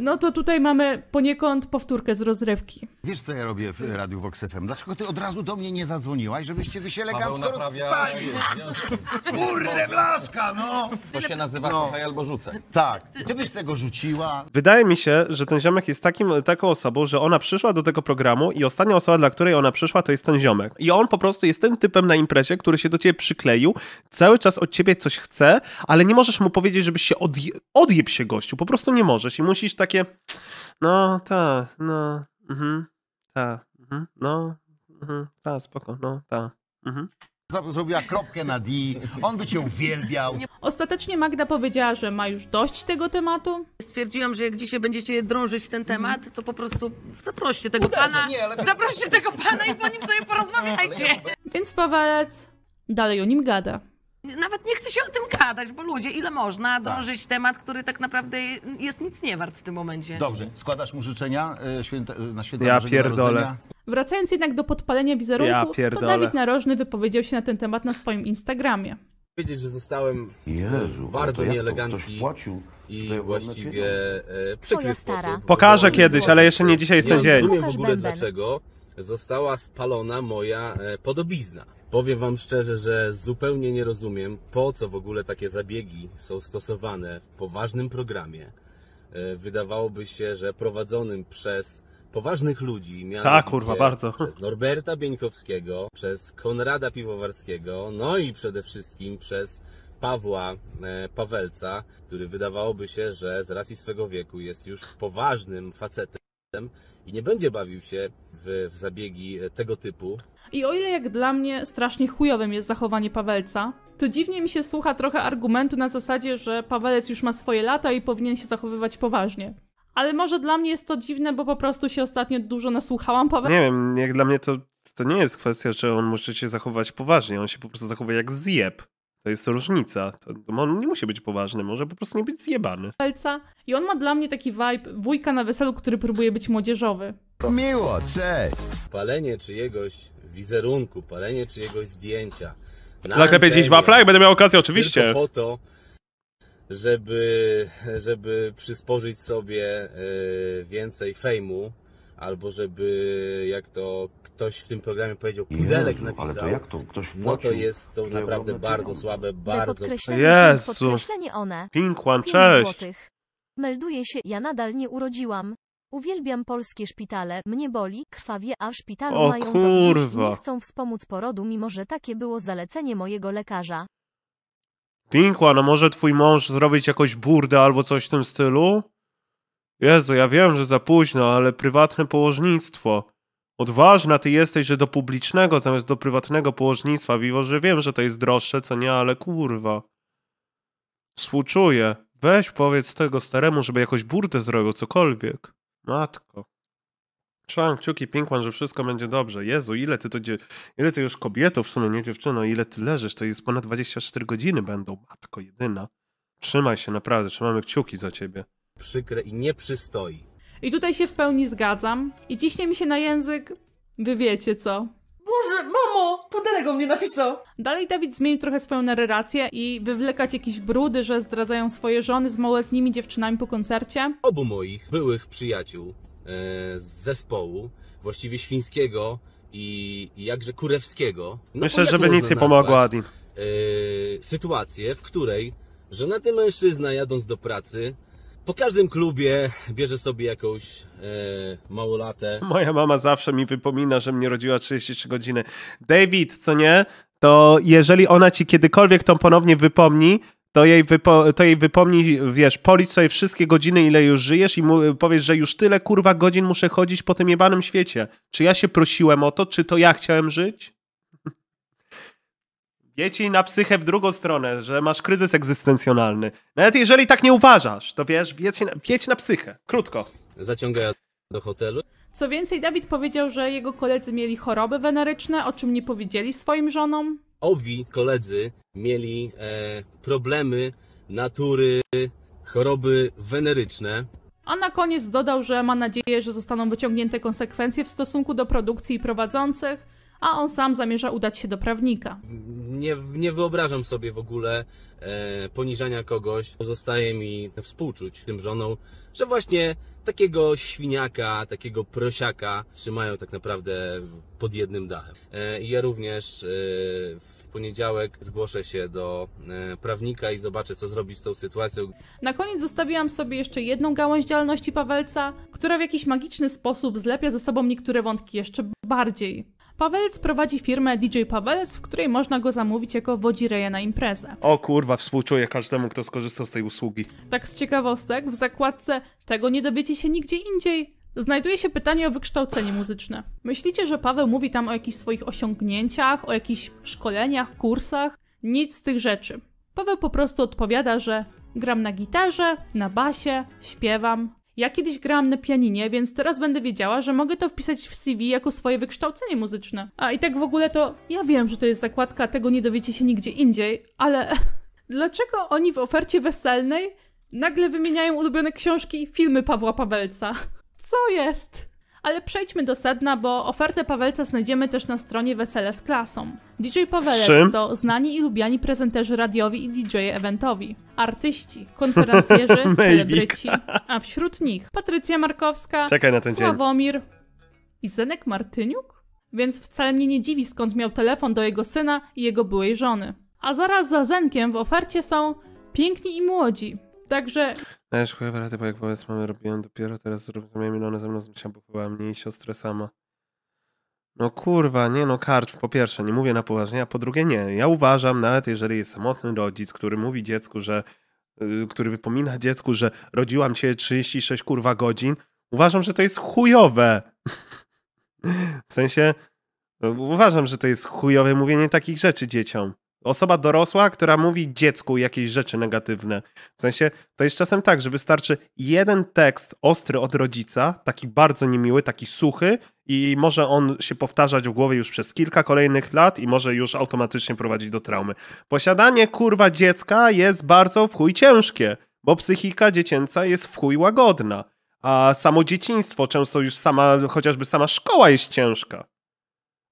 no to tutaj mamy poniekąd powtórkę z rozrywki. Wiesz, co ja robię w Radiu Vox FM? Dlaczego ty od razu do mnie nie zadzwoniłaś, żebyście wy się elegancko rozstali? Kurde, blaszka, no! To się nazywa no. kochaj albo rzucę. Tak. gdybyś tego rzuciła. Wydaje mi się, że ten ziomek jest takim, taką osobą, że ona przyszła do tego programu i ostatnia osoba, dla której ona przyszła, to jest ten ziomek. I on po prostu jest tym typem na imprezie, który się do ciebie przykleił, cały czas od ciebie coś chce, ale nie możesz mu powiedzieć, żebyś się odje... odjeb się gościu. Po prostu nie możesz i musisz tak takie, no ta, no, mhm, ta, mhm, no, mhm, ta, spoko, no, ta, mhm zrobiła kropkę na D, on by cię uwielbiał. Ostatecznie Magda powiedziała, że ma już dość tego tematu. Stwierdziłam, że jak dzisiaj będziecie drążyć ten mhm. temat, to po prostu zaproście tego Uderza, pana, nie, ale... zaproście tego pana i po nim sobie no, no, no, porozmawiajcie. Więc Pawelec dalej o nim gada. Nawet nie chce się o tym gadać, bo ludzie, ile można tak. drążyć temat, który tak naprawdę jest nic nie wart w tym momencie. Dobrze, składasz mu życzenia e, święte, na święta Ja pierdolę. Narodzenia? Wracając jednak do podpalenia Ja wizerunku, to Dawid Narożny wypowiedział się na ten temat na swoim Instagramie. powiedzieć, że zostałem Jezu, e, bardzo bardzo nieelegancki płacił i właściwie e, przykry stara. sposób. Pokażę kiedyś, ale jeszcze nie dzisiaj jest ten dzień. rozumiem w ogóle dlaczego została spalona moja e, podobizna. Powiem Wam szczerze, że zupełnie nie rozumiem, po co w ogóle takie zabiegi są stosowane w poważnym programie. E, wydawałoby się, że prowadzonym przez poważnych ludzi. Tak, kurwa, bardzo. Przez Norberta Bieńkowskiego, przez Konrada Piwowarskiego, no i przede wszystkim przez Pawła e, Pawelca, który wydawałoby się, że z racji swego wieku jest już poważnym facetem i nie będzie bawił się w, w zabiegi e, tego typu. I o ile jak dla mnie strasznie chujowym jest zachowanie Pawelca, to dziwnie mi się słucha trochę argumentu na zasadzie, że Pawelec już ma swoje lata i powinien się zachowywać poważnie. Ale może dla mnie jest to dziwne, bo po prostu się ostatnio dużo nasłuchałam Pawelca. Nie wiem, jak dla mnie to, to nie jest kwestia, że on musi się zachować poważnie. On się po prostu zachowuje jak zjeb. To jest różnica. To, to on nie musi być poważny, może po prostu nie być zjebany. I on ma dla mnie taki vibe wujka na weselu, który próbuje być młodzieżowy. Miło, cześć! Palenie czyjegoś wizerunku, palenie czyjegoś zdjęcia. Na Naklepię dziś wafla, jak będę miał okazję, oczywiście. Tylko po to, żeby, żeby przysporzyć sobie e, więcej fejmu, albo żeby, jak to ktoś w tym programie powiedział, pudelek Jezu, napisał, ale to jak to ktoś no to jest to naprawdę bardzo pieniądze. słabe, bardzo... podkreślenie Jezu. podkreślenie one. Pinkłan, cześć! złotych. Melduję się, ja nadal nie urodziłam. Uwielbiam polskie szpitale, mnie boli, krwawie, a w szpitalu O mają to gdzieś i nie chcą wspomóc porodu, mimo że takie było zalecenie mojego lekarza. Pinkła, no może twój mąż zrobić jakąś burdę albo coś w tym stylu? Jezu, ja wiem, że za późno, ale prywatne położnictwo. Odważna ty jesteś, że do publicznego zamiast do prywatnego położnictwa, mimo że wiem, że to jest droższe, co nie, ale kurwa. Współczuję. Weź powiedz tego staremu, żeby jakoś burtę zrobił, cokolwiek. Matko. Trzymam kciuki, Pinkman, że wszystko będzie dobrze. Jezu, ile ty to dzie... ile ty już kobieto, w sumie nie dziewczyno, ile ty leżysz, to jest ponad 24 godziny będą, matko jedyna. Trzymaj się, naprawdę, trzymamy kciuki za ciebie przykre i nie przystoi. I tutaj się w pełni zgadzam. I ciśnie mi się na język, wy wiecie co. Boże, mamo, Poderego mnie napisał. Dalej Dawid zmienił trochę swoją narrację i wywlekać jakieś brudy, że zdradzają swoje żony z małoletnimi dziewczynami po koncercie. Obu moich byłych przyjaciół e, z zespołu, właściwie świńskiego i, i jakże kurewskiego. No, Myślę, żeby nic nie pomogło, Adin. E, sytuację, w której żonaty mężczyzna jadąc do pracy po każdym klubie bierze sobie jakąś e, małolatę. Moja mama zawsze mi wypomina, że mnie rodziła 33 godziny. David, co nie? To jeżeli ona ci kiedykolwiek to ponownie wypomni, to jej, wypo, to jej wypomni, wiesz, policz sobie wszystkie godziny, ile już żyjesz i mu, powiesz, że już tyle kurwa godzin muszę chodzić po tym jebanym świecie. Czy ja się prosiłem o to? Czy to ja chciałem żyć? ci na psychę w drugą stronę, że masz kryzys egzystencjonalny. Nawet jeżeli tak nie uważasz, to wiesz, wieć na, na psychę. Krótko. Zaciąga do hotelu. Co więcej, Dawid powiedział, że jego koledzy mieli choroby weneryczne, o czym nie powiedzieli swoim żonom. Owi koledzy mieli e, problemy natury, choroby weneryczne. A na koniec dodał, że ma nadzieję, że zostaną wyciągnięte konsekwencje w stosunku do produkcji i prowadzących, a on sam zamierza udać się do prawnika. Nie, nie wyobrażam sobie w ogóle e, poniżania kogoś. Pozostaje mi współczuć tym żoną, że właśnie takiego świniaka, takiego prosiaka trzymają tak naprawdę pod jednym dachem. E, ja również e, w poniedziałek zgłoszę się do e, prawnika i zobaczę, co zrobi z tą sytuacją. Na koniec zostawiłam sobie jeszcze jedną gałąź działalności Pawelca, która w jakiś magiczny sposób zlepia ze sobą niektóre wątki jeszcze bardziej. Pawelec prowadzi firmę DJ Pawelec, w której można go zamówić jako wodzireja na imprezę. O kurwa, współczuję każdemu, kto skorzystał z tej usługi. Tak z ciekawostek, w zakładce tego nie dowiecie się nigdzie indziej. Znajduje się pytanie o wykształcenie muzyczne. Myślicie, że Paweł mówi tam o jakichś swoich osiągnięciach, o jakichś szkoleniach, kursach? Nic z tych rzeczy. Paweł po prostu odpowiada, że gram na gitarze, na basie, śpiewam, ja kiedyś grałam na pianinie, więc teraz będę wiedziała, że mogę to wpisać w CV jako swoje wykształcenie muzyczne. A i tak w ogóle to ja wiem, że to jest zakładka, tego nie dowiecie się nigdzie indziej, ale dlaczego oni w ofercie weselnej nagle wymieniają ulubione książki i filmy Pawła Pawelca? Co jest? Ale przejdźmy do sedna, bo ofertę Pawelca znajdziemy też na stronie Wesele z klasą. DJ Pawelec to znani i lubiani prezenterzy radiowi i DJ eventowi. Artyści, konferencjerzy, celebryci, a wśród nich Patrycja Markowska, Czekaj na ten Sławomir dzień. i Zenek Martyniuk? Więc wcale mnie nie dziwi skąd miał telefon do jego syna i jego byłej żony. A zaraz za Zenkiem w ofercie są piękni i młodzi, Także... No ja chujowe rady, bo jak wobec mamy robiłem dopiero teraz zrozumiałem ile ona ze mną zmyśla, bo chyba mnie i siostrę sama. No kurwa, nie no, karcz po pierwsze, nie mówię na poważnie, a po drugie nie. Ja uważam, nawet jeżeli jest samotny rodzic, który mówi dziecku, że, y, który wypomina dziecku, że rodziłam cię 36 kurwa godzin, uważam, że to jest chujowe. w sensie, no, uważam, że to jest chujowe mówienie takich rzeczy dzieciom osoba dorosła, która mówi dziecku jakieś rzeczy negatywne. W sensie to jest czasem tak, że wystarczy jeden tekst ostry od rodzica, taki bardzo niemiły, taki suchy, i może on się powtarzać w głowie już przez kilka kolejnych lat i może już automatycznie prowadzić do traumy. Posiadanie kurwa dziecka jest bardzo w chuj ciężkie, bo psychika dziecięca jest w chuj łagodna. A samo dzieciństwo, często już sama, chociażby sama szkoła jest ciężka.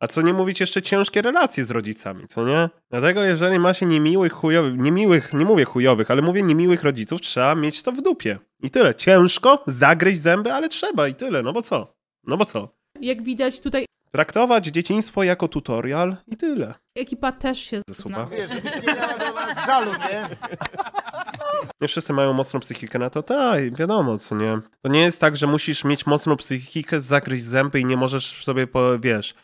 A co nie mówić jeszcze ciężkie relacje z rodzicami, co nie? Dlatego jeżeli ma się niemiłych, chujowych, niemiłych, nie mówię chujowych, ale mówię niemiłych rodziców, trzeba mieć to w dupie. I tyle. Ciężko, zagryźć zęby, ale trzeba i tyle, no bo co? No bo co? Jak widać tutaj... Traktować dzieciństwo jako tutorial i tyle. Ekipa też się zna. Wiesz, żebyś nie miała do nas żalu, nie? Nie wszyscy mają mocną psychikę na to, tak, wiadomo, co nie. To nie jest tak, że musisz mieć mocną psychikę, zagryźć zęby i nie możesz sobie, po, wiesz,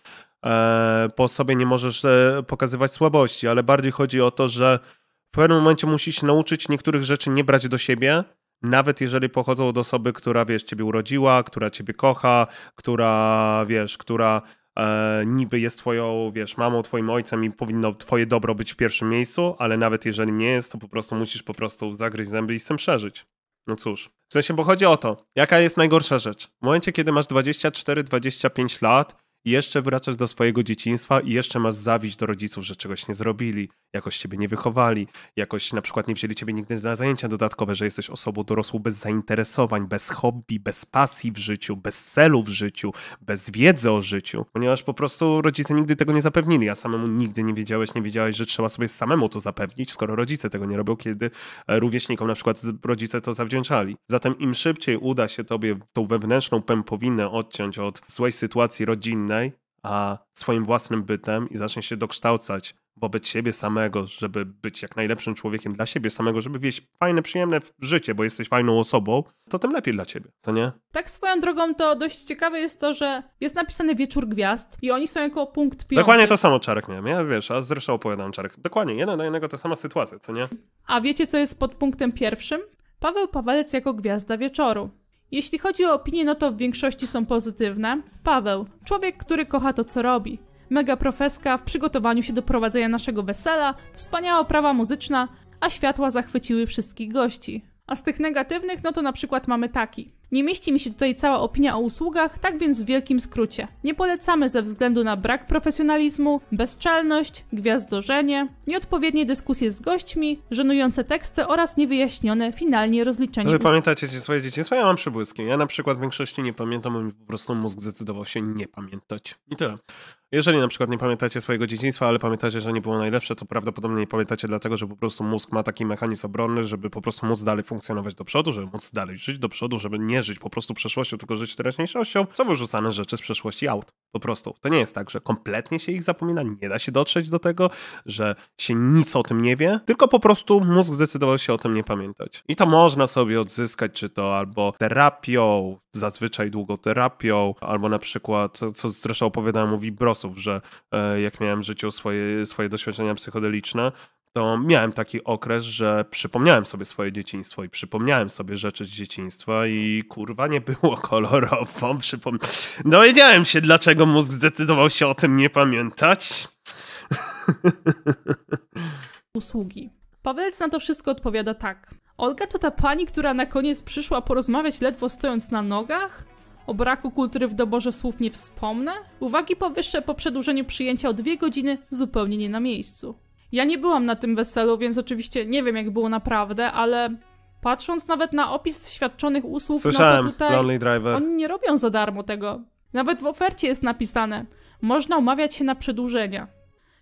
E, po sobie nie możesz e, pokazywać słabości, ale bardziej chodzi o to, że w pewnym momencie musisz się nauczyć niektórych rzeczy nie brać do siebie, nawet jeżeli pochodzą od osoby, która wiesz, ciebie urodziła, która ciebie kocha, która wiesz, która e, niby jest twoją, wiesz, mamą, twoim ojcem i powinno twoje dobro być w pierwszym miejscu, ale nawet jeżeli nie jest, to po prostu musisz po prostu zagryźć zęby i z tym przeżyć. No cóż, w sensie, bo chodzi o to, jaka jest najgorsza rzecz. W momencie, kiedy masz 24-25 lat, jeszcze wracasz do swojego dzieciństwa i jeszcze masz zawiść do rodziców, że czegoś nie zrobili, jakoś ciebie nie wychowali, jakoś na przykład nie wzięli ciebie nigdy na zajęcia dodatkowe, że jesteś osobą dorosłą bez zainteresowań, bez hobby, bez pasji w życiu, bez celu w życiu, bez wiedzy o życiu, ponieważ po prostu rodzice nigdy tego nie zapewnili, a samemu nigdy nie wiedziałeś, nie wiedziałeś, że trzeba sobie samemu to zapewnić, skoro rodzice tego nie robią, kiedy e, rówieśnikom na przykład rodzice to zawdzięczali. Zatem im szybciej uda się tobie tą wewnętrzną pępowinę odciąć od złej sytuacji rodzinnej, innej, a swoim własnym bytem i zacznie się dokształcać wobec siebie samego, żeby być jak najlepszym człowiekiem dla siebie samego, żeby wieść fajne, przyjemne życie, bo jesteś fajną osobą, to tym lepiej dla ciebie, to nie? Tak swoją drogą to dość ciekawe jest to, że jest napisany Wieczór Gwiazd i oni są jako punkt piąty. Dokładnie to samo Czarek wiem, ja wiesz, a zresztą opowiadam Czarek. Dokładnie, jeden do jednego to sama sytuacja, co nie? A wiecie, co jest pod punktem pierwszym? Paweł Pawelec jako Gwiazda Wieczoru. Jeśli chodzi o opinie, no to w większości są pozytywne. Paweł, człowiek, który kocha to, co robi. Mega profeska w przygotowaniu się do prowadzenia naszego wesela, wspaniała prawa muzyczna, a światła zachwyciły wszystkich gości. A z tych negatywnych, no to na przykład mamy taki. Nie mieści mi się tutaj cała opinia o usługach, tak więc w wielkim skrócie. Nie polecamy ze względu na brak profesjonalizmu, bezczelność, gwiazdożenie, nieodpowiednie dyskusje z gośćmi, żenujące teksty oraz niewyjaśnione finalnie rozliczenie. No wy pamiętacie swoje dzieciństwo? Ja mam przybłyski. Ja na przykład w większości nie pamiętam, bo mi po prostu mózg zdecydował się nie pamiętać. I tyle. Jeżeli na przykład nie pamiętacie swojego dzieciństwa, ale pamiętacie, że nie było najlepsze, to prawdopodobnie nie pamiętacie dlatego, że po prostu mózg ma taki mechanizm obronny, żeby po prostu móc dalej funkcjonować do przodu, żeby móc dalej żyć do przodu, żeby nie żyć po prostu przeszłością, tylko żyć teraźniejszością, co wyrzucane rzeczy z przeszłości aut. Po prostu. To nie jest tak, że kompletnie się ich zapomina, nie da się dotrzeć do tego, że się nic o tym nie wie, tylko po prostu mózg zdecydował się o tym nie pamiętać. I to można sobie odzyskać, czy to albo terapią, zazwyczaj długoterapią, albo na przykład, co zresztą opowiadałem mówi Bros czasów, że e, jak miałem w życiu swoje, swoje doświadczenia psychodeliczne, to miałem taki okres, że przypomniałem sobie swoje dzieciństwo i przypomniałem sobie rzeczy z dzieciństwa i kurwa nie było kolorowo. Przypom... Dowiedziałem się, dlaczego mózg zdecydował się o tym nie pamiętać. Usługi. Pawelec na to wszystko odpowiada tak. Olga to ta pani, która na koniec przyszła porozmawiać ledwo stojąc na nogach? O braku kultury w doborze słów nie wspomnę. Uwagi powyższe po przedłużeniu przyjęcia o dwie godziny zupełnie nie na miejscu. Ja nie byłam na tym weselu, więc oczywiście nie wiem jak było naprawdę, ale patrząc nawet na opis świadczonych usług, Słyszałem, no to tutaj Lonely Driver. oni nie robią za darmo tego. Nawet w ofercie jest napisane, można umawiać się na przedłużenia.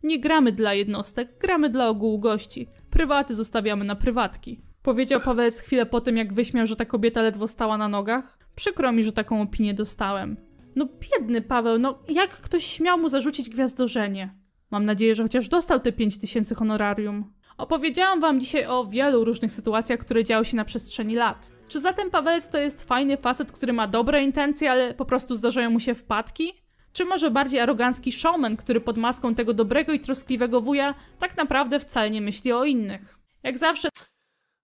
Nie gramy dla jednostek, gramy dla ogółu gości. Prywaty zostawiamy na prywatki. Powiedział Pawelec chwilę po tym, jak wyśmiał, że ta kobieta ledwo stała na nogach. Przykro mi, że taką opinię dostałem. No biedny Paweł, no jak ktoś śmiał mu zarzucić gwiazdorzenie? Mam nadzieję, że chociaż dostał te pięć tysięcy honorarium. Opowiedziałam wam dzisiaj o wielu różnych sytuacjach, które działy się na przestrzeni lat. Czy zatem Pawelec to jest fajny facet, który ma dobre intencje, ale po prostu zdarzają mu się wpadki? Czy może bardziej arogancki showman, który pod maską tego dobrego i troskliwego wuja tak naprawdę wcale nie myśli o innych? Jak zawsze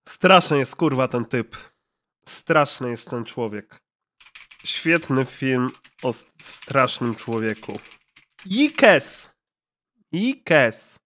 Straszny jest kurwa ten typ. Straszny jest ten człowiek. Świetny film o strasznym człowieku. Ikes! Ikes!